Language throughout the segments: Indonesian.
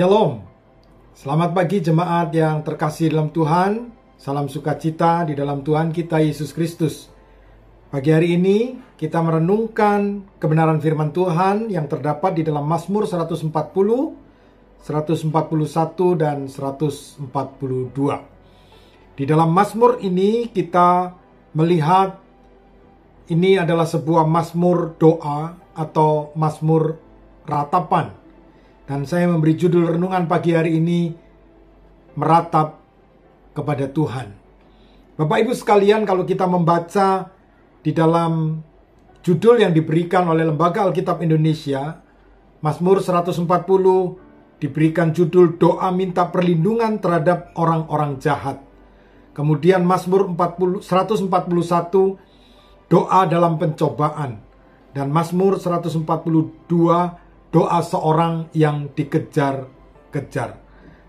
Shalom. Selamat pagi jemaat yang terkasih dalam Tuhan. Salam sukacita di dalam Tuhan kita Yesus Kristus. Pagi hari ini kita merenungkan kebenaran firman Tuhan yang terdapat di dalam Mazmur 140, 141 dan 142. Di dalam Mazmur ini kita melihat ini adalah sebuah Mazmur doa atau Mazmur ratapan dan saya memberi judul renungan pagi hari ini, Meratap kepada Tuhan. Bapak Ibu sekalian, kalau kita membaca di dalam judul yang diberikan oleh Lembaga Alkitab Indonesia, Mazmur 140 diberikan judul Doa Minta Perlindungan Terhadap Orang-Orang Jahat. Kemudian Mazmur 40, 141 Doa Dalam Pencobaan. Dan Mazmur 142 doa seorang yang dikejar-kejar.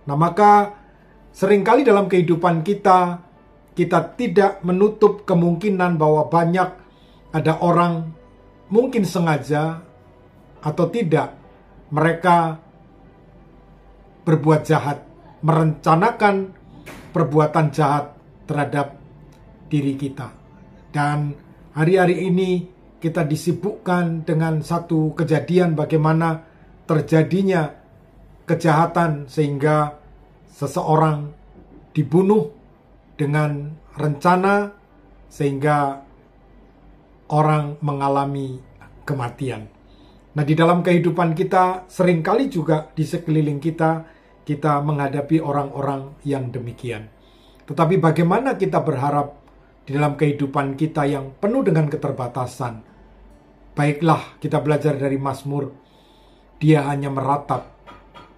Nah, maka seringkali dalam kehidupan kita, kita tidak menutup kemungkinan bahwa banyak ada orang mungkin sengaja atau tidak mereka berbuat jahat, merencanakan perbuatan jahat terhadap diri kita. Dan hari-hari ini kita disibukkan dengan satu kejadian bagaimana terjadinya kejahatan sehingga seseorang dibunuh dengan rencana sehingga orang mengalami kematian. Nah, di dalam kehidupan kita seringkali juga di sekeliling kita kita menghadapi orang-orang yang demikian. Tetapi bagaimana kita berharap di dalam kehidupan kita yang penuh dengan keterbatasan, Baiklah, kita belajar dari Mazmur. Dia hanya meratap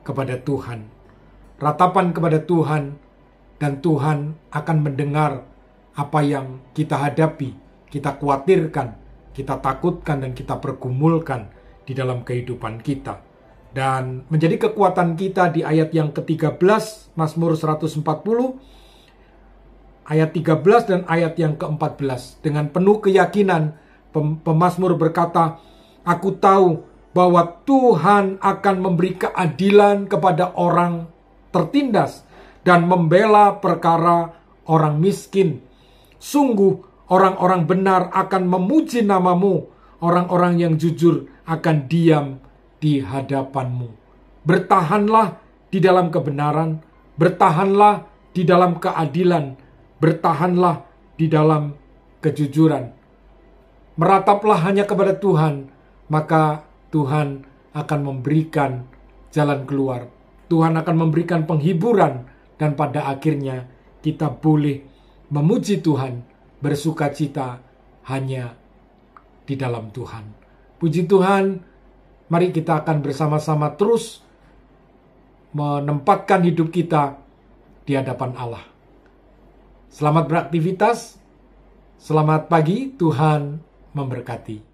kepada Tuhan. Ratapan kepada Tuhan dan Tuhan akan mendengar apa yang kita hadapi, kita khawatirkan, kita takutkan dan kita pergumulkan di dalam kehidupan kita. Dan menjadi kekuatan kita di ayat yang ke-13 Mazmur 140 ayat 13 dan ayat yang ke-14 dengan penuh keyakinan Pem Pemazmur berkata, Aku tahu bahwa Tuhan akan memberi keadilan kepada orang tertindas dan membela perkara orang miskin. Sungguh, orang-orang benar akan memuji namamu, orang-orang yang jujur akan diam di hadapanmu. Bertahanlah di dalam kebenaran, bertahanlah di dalam keadilan, bertahanlah di dalam kejujuran merataplah hanya kepada Tuhan, maka Tuhan akan memberikan jalan keluar. Tuhan akan memberikan penghiburan dan pada akhirnya kita boleh memuji Tuhan, bersuka cita hanya di dalam Tuhan. Puji Tuhan, mari kita akan bersama-sama terus menempatkan hidup kita di hadapan Allah. Selamat beraktivitas. Selamat pagi, Tuhan memberkati.